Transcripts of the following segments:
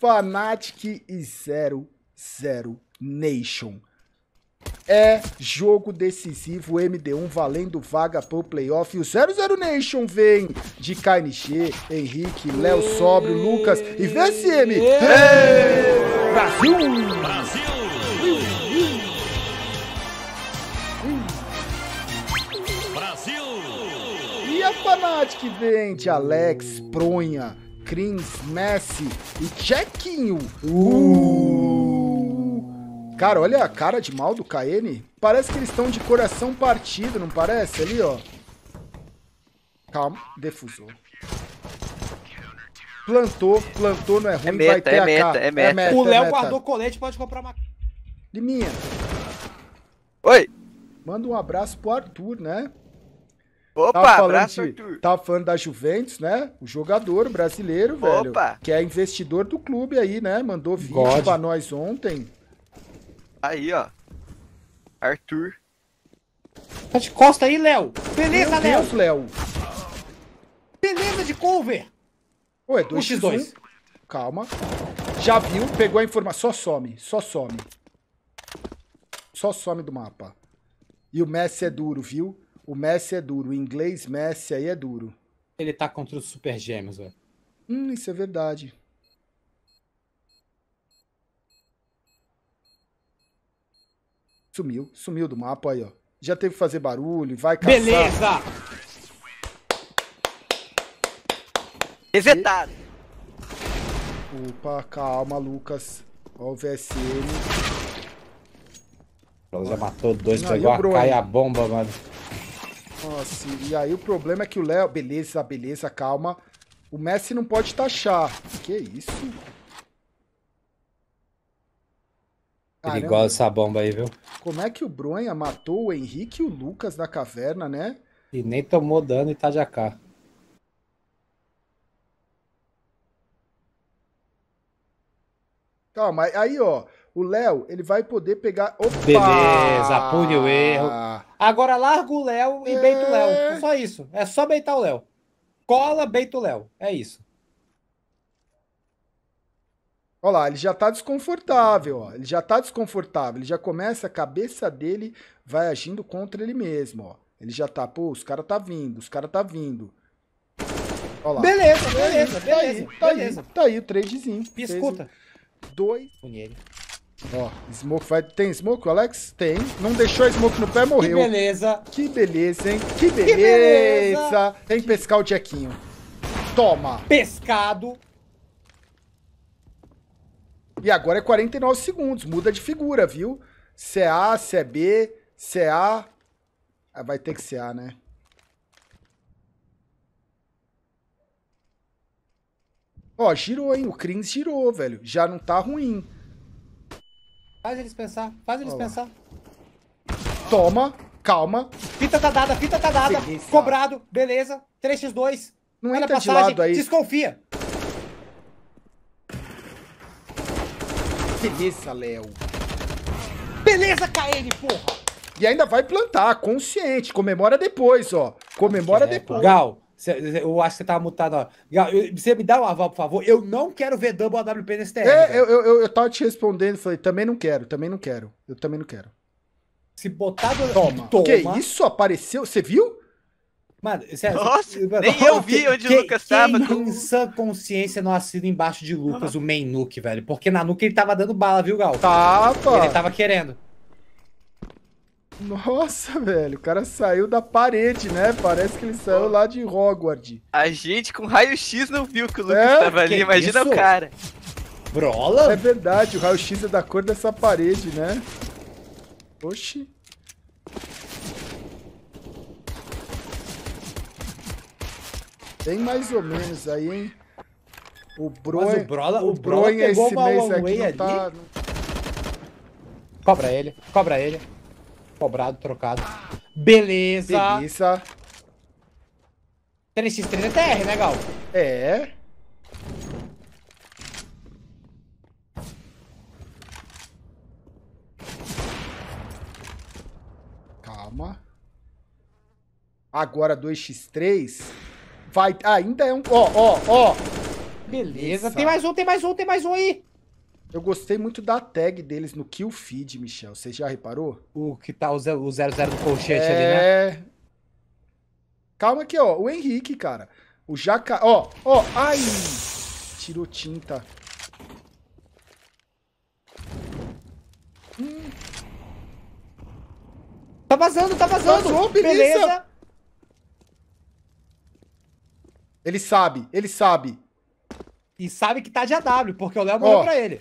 Fanatic e 00 Nation. É jogo decisivo, MD1 valendo vaga pro playoff. E o 00 Nation vem de KNG, Henrique, Léo Sobre, Lucas e VSM. Brasil! Brasil! Brasil! E a Fanatic vem de Alex Pronha. Crins, Messi e Chequinho. Uh. Cara, olha a cara de mal do K.N. Parece que eles estão de coração partido, não parece? Ali, ó. Calma, defusou. Plantou, plantou, não é ruim, é meta, vai ter é meta, é meta. é meta, O Léo é guardou colete, pode comprar uma... Liminha. Oi. Manda um abraço pro Arthur, né? Opa, tava falando abraço, de, Arthur. Tá falando da Juventus, né? O jogador brasileiro, Opa. velho. Que é investidor do clube aí, né? Mandou vídeo God. pra nós ontem. Aí, ó. Arthur. Tá de costa aí, Léo. Beleza, Léo. Deus, Léo. Beleza de cover. Ué, 2x2. Calma. Já viu, pegou a informação. Só some, só some. Só some do mapa. E o Messi é duro, viu? O Messi é duro. O inglês Messi aí é duro. Ele tá contra os Super Gêmeos, velho. Hum, isso é verdade. Sumiu, sumiu do mapa aí, ó. Já teve que fazer barulho, vai caçar. Beleza! Resetado. Opa, calma, Lucas. Ó o VSM. já matou dois, pegou a, a bomba, mano. Nossa, e aí o problema é que o Léo... Beleza, beleza, calma. O Messi não pode taxar. Que isso? Perigosa essa bomba aí, viu? Como é que o Bronha matou o Henrique e o Lucas da caverna, né? E nem tomou dano e tá de AK. Calma, aí ó, o Léo, ele vai poder pegar... Opa! Beleza, pune o erro. Agora larga o Léo e é... beita o Léo. É só isso. É só beitar o Léo. Cola, beita o Léo. É isso. Olha lá, ele já tá desconfortável, ó. Ele já tá desconfortável. Ele já começa, a cabeça dele vai agindo contra ele mesmo, ó. Ele já tá, pô, os caras tá vindo, os caras tá vindo. Olha lá. Beleza, beleza, tá beleza. Tá aí, beleza, tá, beleza. Aí, tá aí, o tradezinho. Piscuta. Dois. Punheiro. Ó, Smoke vai... Tem Smoke, Alex? Tem. Não deixou a Smoke no pé, morreu. Que beleza. Que beleza, hein? Que beleza. Que Tem que pescar o Jackinho. Toma. Pescado. E agora é 49 segundos. Muda de figura, viu? CA, CB, CA... Ah, vai ter que CA, né? Ó, girou, hein? O Krins girou, velho. Já não tá ruim. Faz eles pensar, faz eles Olá. pensar. Toma, calma. Fita tá dada, fita tá dada. Tá. Cobrado, beleza. 3x2. Não Olha entra passagem, de lado aí. Desconfia. Beleza, Léo. Beleza, KN, porra. E ainda vai plantar, consciente. Comemora depois, ó. Comemora é, depois. Legal. Eu acho que você tava mutado. Ó. Você me dá um aval, por favor. Eu não quero ver Double AWP nesse TR. É, eu, eu, eu, eu tava te respondendo, falei, também não quero, também não quero. Eu também não quero. Se botar do... Toma. Toma. Que isso apareceu? Você viu? Mano, sério, é- Nossa, é- nem eu vi que, onde o Lucas tava. Quem com sã consciência não assina embaixo de Lucas, ah. o main nuke, velho? Porque na nuke ele tava dando bala, viu, Gal? Tava. Ele tava querendo. Nossa, velho, o cara saiu da parede, né? Parece que ele saiu lá de Hogwarts. A gente com raio-x não viu que o Lucas é, tava ali, imagina isso? o cara. Brola? É verdade, o raio-x é da cor dessa parede, né? Oxi. Bem mais ou menos aí, hein? O Mas o Brola, o o Broin esse mês aqui não tá... Cobra ele, cobra ele. Cobrado, trocado. Beleza. Beleza! 3x3 é TR, né, Gal? É. Calma. Agora 2x3. Vai. Ah, ainda é um. Ó, ó, ó. Beleza. Tem mais um, tem mais um, tem mais um aí. Eu gostei muito da tag deles no Kill Feed, Michel. Você já reparou? O que tá o 00 do colchete é... ali, né? É. Calma aqui, ó. O Henrique, cara. O Jaca... Ó, ó. Ai! Tirou tinta. Hum. Tá vazando, tá vazando. Vazou, beleza. beleza. Ele sabe, ele sabe. E sabe que tá de AW, porque o Léo mandou pra ele.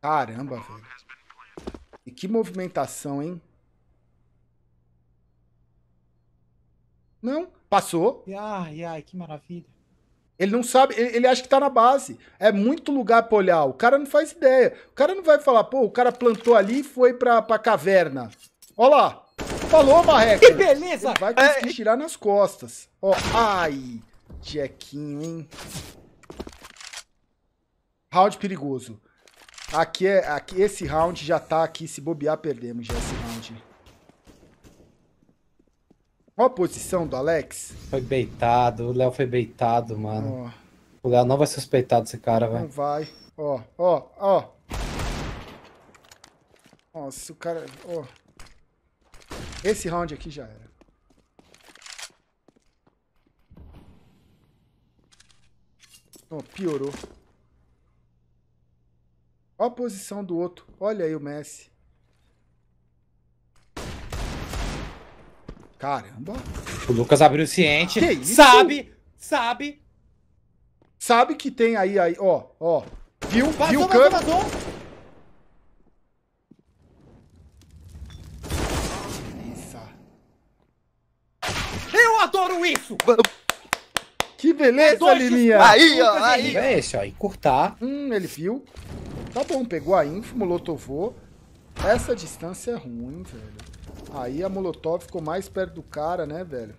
Caramba, velho. E que movimentação, hein? Não, passou. Ai, ai, que maravilha. Ele não sabe, ele, ele, acha que tá na base. É muito lugar pra olhar. O cara não faz ideia. O cara não vai falar, pô, o cara plantou ali e foi pra, pra caverna. Ó lá. Falou, Marreco. Que beleza. Ele vai conseguir é... tirar nas costas. Ó, ai. Jequinho, hein. Round perigoso. Aqui é. Aqui, esse round já tá aqui. Se bobear, perdemos já esse round. Qual a posição do Alex? Foi beitado, o Léo foi beitado, mano. Oh. O Léo não vai suspeitar desse cara, velho. Não vai. Ó, ó, ó. Nossa, o cara. Ó. Oh. Esse round aqui já era. oh, piorou. Olha a posição do outro. Olha aí o Messi. Caramba. O Lucas abriu o ciente. Que isso? Sabe, sabe. Sabe que tem aí, aí, ó, ó. Viu, passou, viu o campo. Passou, Eu adoro isso! Que beleza, é Lilinha! Aí, ó, aí! É esse, ó, encurtar. Hum, ele viu. Tá bom, pegou a info, molotovou. Essa distância é ruim, velho. Aí a molotov ficou mais perto do cara, né, velho?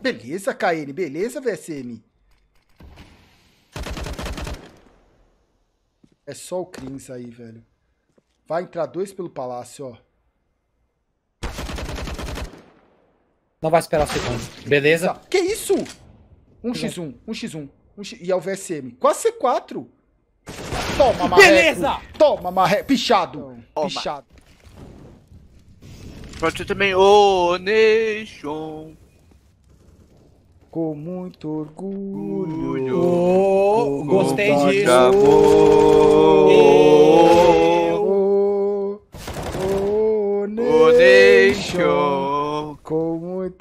Beleza, KN. Beleza, VSM. É só o Crins aí, velho. Vai entrar dois pelo palácio, ó. Não vai esperar o segundo. Beleza? Que isso? 1x1, 1x1, 1x... E é o VSM. Quase C4. Toma, marreco. Beleza! Toma, marreco. Pichado. Toma. Pichado. Pra ser também, ô Nation. Com muito orgulho. Oh, gostei disso. Oh, oh, oh, oh, oh, oh, oh, oh,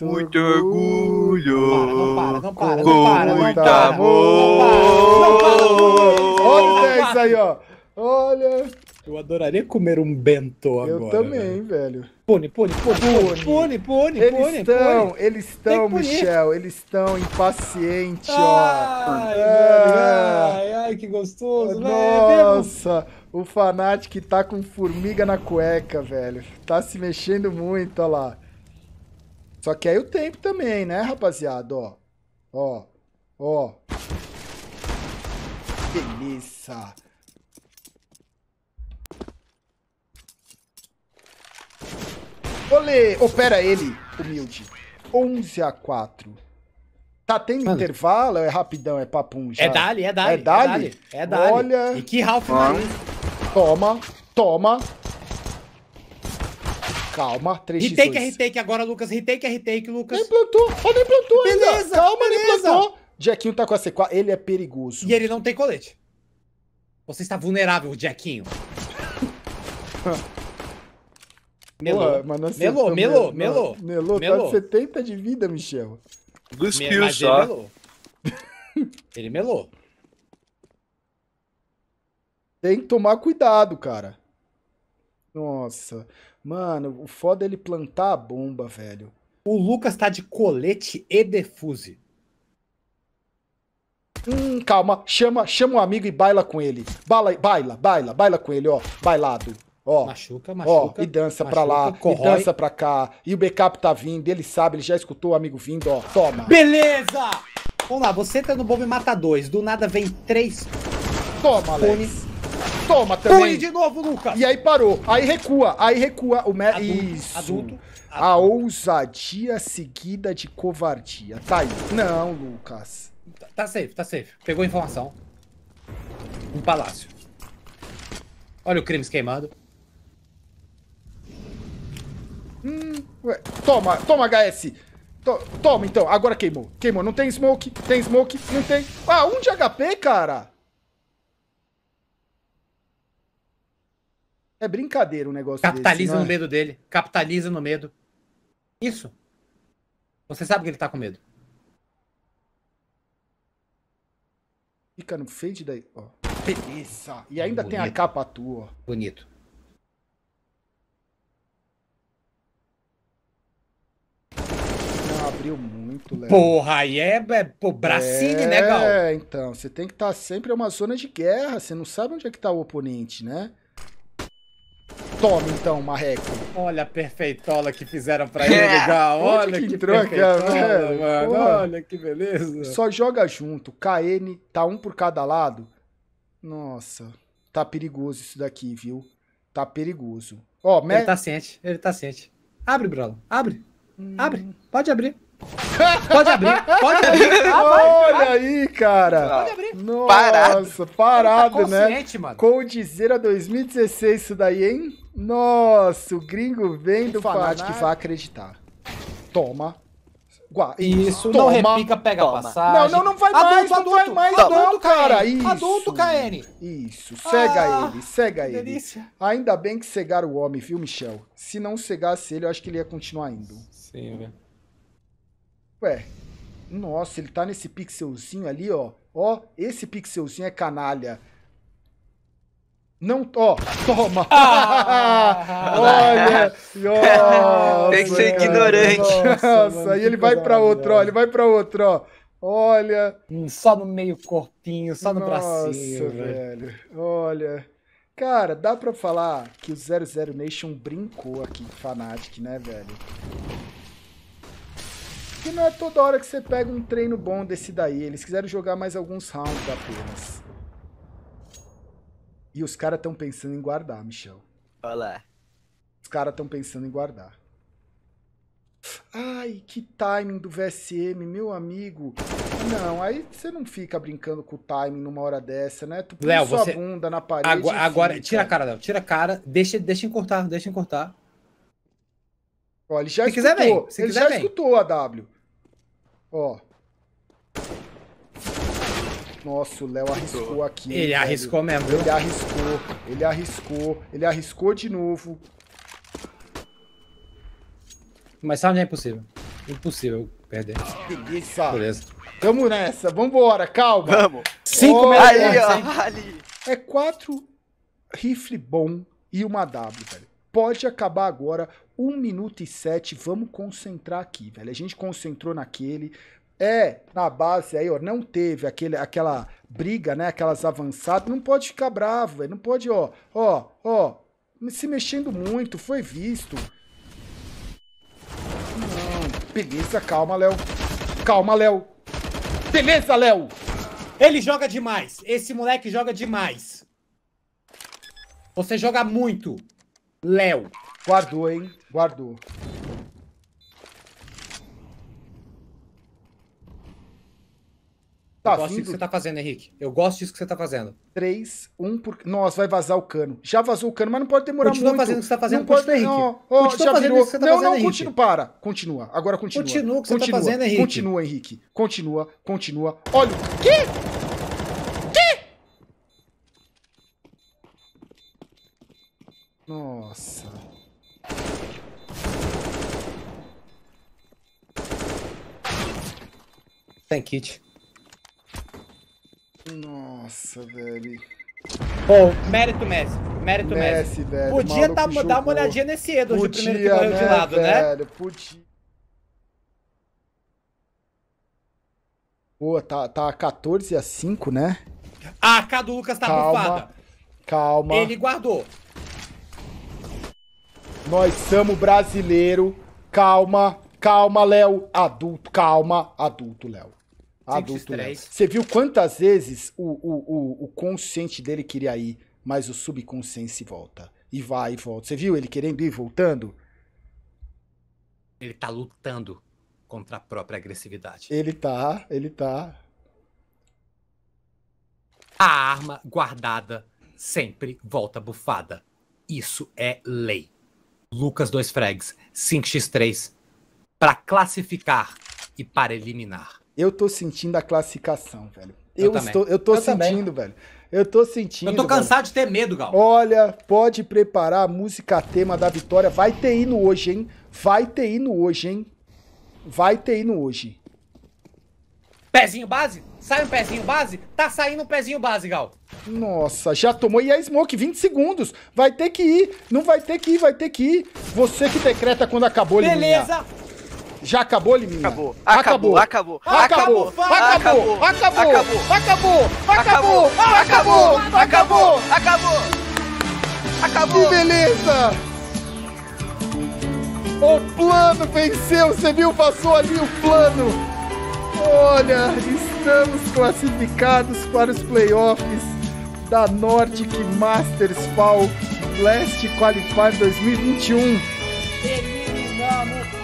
muito, muito orgulho. Para, não para, não para, com não muito para, amor. Olha isso aí, ó. Olha. Eu adoraria comer um bento agora. Eu também, velho. Pone, pone, pone, pone, pone, Eles estão, eles estão, Michel, eles estão impacientes, ai, ó. É. Ai, ai, que gostoso, né? Nossa, né? o Fanatic tá com formiga na cueca, velho. Tá se mexendo muito, ó lá. Só que aí o tempo também, né, rapaziada? Ó, ó, ó. Beleza. Olê! Opera ele, humilde. 11 a 4. Tá tendo Mano. intervalo? É rapidão, é papum já. É dali, é dali. É dali? É dali. É dali. Olha. E que Ralph ah. Toma, toma. Calma, 3 x Retake é retake agora, Lucas. Retake é retake, Lucas. Nem plantou. Ó, nem plantou beleza, ainda. Calma, beleza. nem plantou. Jequinho tá com a C4. Ele é perigoso. E ele não tem colete. Você está vulnerável, Jackinho. melou. melô, melô, melô, melô. Melô, tá com 70 de vida, Michel. Dos kills só. Ele melou. ele melou. Tem que tomar cuidado, cara. Nossa. Mano, o foda é ele plantar a bomba, velho. O Lucas tá de colete e defuse. Hum, calma. Chama, chama um amigo e baila com ele. Baila, baila, baila, baila com ele, ó. Bailado. Ó, machuca, machuca. Ó, e dança machuca, pra lá, corrói. e dança pra cá. E o backup tá vindo, ele sabe, ele já escutou o amigo vindo, ó. Toma. Beleza! Vamos lá, você tá no Bomb Mata dois. do nada vem três. Toma, Alex. Toma também. Pui de novo, Lucas. E aí parou. Aí recua. Aí recua. O me... Adulto, Isso. Adulto, A ousadia seguida de covardia. Tá aí. Não, Lucas. Tá, tá safe, tá safe. Pegou informação. Um palácio. Olha o Crimes queimado. Hum, ué. Toma, toma, HS. To toma, então. Agora queimou. Queimou. Não tem smoke. Tem smoke. Não tem. Ah, um de HP, cara. É brincadeira o um negócio Capitaliza desse, no é? medo dele. Capitaliza no medo. Isso. Você sabe que ele tá com medo. Fica no fade daí, ó. Beleza. E ainda Bonito. tem a capa tua, ó. Bonito. Não, abriu muito, Léo. Porra, aí é, é pô, Bracine, é, né, Gal? É, então. Você tem que estar tá sempre. É uma zona de guerra. Você não sabe onde é que tá o oponente, né? Tome então, marreco. Olha a perfeitola que fizeram pra ele, legal. Olha que, que troca, velho. mano. Olha que beleza. Só joga junto. KN, tá um por cada lado. Nossa, tá perigoso isso daqui, viu? Tá perigoso. Ó, oh, me... Ele tá ciente, ele tá ciente. Abre, Brolo, abre. Hum. Abre, pode abrir. Pode abrir, pode abrir. Ah, Olha vai. aí, cara. Pode abrir. Nossa, parado, parado né? tá né? Mano. Coldzera 2016 isso daí, hein? Nossa, o gringo vem do Fanatic vai acreditar. Toma. Guarda. Isso, Toma. não repica, pega a passagem. Não, não, não vai adulto, mais, adulto, não vai mais não, cara. Isso, adulto, KN. Isso, cega ah, ele, cega ele. Delícia. Ainda bem que cegaram o homem, viu, Michel? Se não cegasse ele, eu acho que ele ia continuar indo. Sim, velho. Ué, nossa, ele tá nesse pixelzinho ali, ó. Ó, esse pixelzinho é canalha. Não, ó, toma! Ah, Olha! Nossa, Tem que ser ignorante. Nossa, aí ele vai para outro, ó, ele vai para outro, ó. Olha. Hum, só no meio corpinho, só no Nossa, velho. Olha. Cara, dá pra falar que o 00 Nation brincou aqui com né, velho? não é toda hora que você pega um treino bom desse daí. Eles quiseram jogar mais alguns rounds apenas. E os caras estão pensando em guardar, Michel. Olá. Os caras estão pensando em guardar. Ai, que timing do VSM, meu amigo. Não, aí você não fica brincando com o timing numa hora dessa, né? Tu põe sua você... bunda na parede. Agora, tira a cara, Léo, tira a cara, deixa, deixa cortar deixa encortar. Olha, ele já se escutou, quiser, vem. Se ele quiser, já vem. escutou a W. Ó. Nossa, o Léo arriscou aqui. Ele velho. arriscou mesmo. Ele arriscou, ele arriscou, ele arriscou de novo. Mas sabe, é impossível. Impossível perder. Beleza. Beleza. Tamo nessa. Vambora, calma. Vamos. Cinco oh, Aí, ó, ali. É quatro rifle bom e uma W, velho. Pode acabar agora 1 minuto e 7, vamos concentrar aqui, velho. A gente concentrou naquele. É, na base aí, ó, não teve aquele, aquela briga, né? Aquelas avançadas. Não pode ficar bravo, velho. Não pode, ó, ó, ó. Se mexendo muito, foi visto. Não, beleza, calma, Léo. Calma, Léo. Beleza, Léo. Ele joga demais. Esse moleque joga demais. Você joga muito, Léo. Guardou, hein? Guardou. Tá eu gosto disso que você tá fazendo, Henrique. Eu gosto disso que você tá fazendo. 3, 1, por... Nossa, vai vazar o cano. Já vazou o cano, mas não pode demorar continua muito. Continua fazendo o que você tá fazendo, não pode... Henrique. oh, continua fazendo virou. isso que você tá não, fazendo, Não, não, continua, para. Continua, agora continua. Continua o que você tá fazendo, Henrique. Continua, Henrique. Continua, continua. Olha o... Que? Que? Nossa... Tem kit. Nossa, velho. Bom, mérito Messi. Mérito Messi. Messi velho, podia tá, dar uma olhadinha nesse Edo podia, primeiro que morreu né, de lado, né? velho, né? Podia. Pô, tá, tá 14 a 5, né? Ah, a K do Lucas tá calma, bufada. Calma. Ele guardou. Nós somos brasileiro. Calma. Calma, Léo. Adulto, calma, adulto, Léo. Adulto, Léo. Você viu quantas vezes o, o, o, o consciente dele queria ir, mas o subconsciente volta. E vai e volta. Você viu ele querendo ir voltando? Ele tá lutando contra a própria agressividade. Ele tá, ele tá. A arma guardada sempre volta bufada. Isso é lei. Lucas 2 Fregs, 5x3, para classificar e para eliminar. Eu tô sentindo a classificação, velho. Eu, eu estou, eu tô eu sentindo, também. velho. Eu tô sentindo. Eu tô cansado velho. de ter medo, Gal. Olha, pode preparar a música tema da vitória. Vai ter hino hoje, hein? Vai ter hino hoje, hein? Vai ter hino hoje. Pezinho base? Sai um pezinho base? Tá saindo um pezinho base, Gal. Nossa, já tomou. E a é Smoke, 20 segundos. Vai ter que ir. Não vai ter que ir, vai ter que ir. Você que decreta quando acabou, Beleza. Liminha. Beleza. Já acabou, Liminha? Acabou. Acabou. Acabou. Acabou. Acabou. Acabou. Acabou. Acabou. Acabou. Acabou. Acabou. Acabou. Que beleza! O plano venceu, você viu? Passou ali o plano. Olha, estamos classificados para os playoffs da Nordic Masters Fall Blast Qualifier 2021. Feliz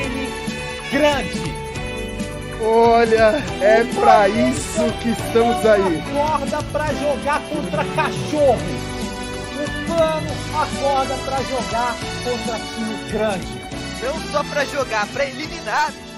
dele grande. Olha, é para isso que estamos aí. Acorda para jogar contra cachorro. O plano acorda para jogar contra time grande. Não só para jogar, para eliminar.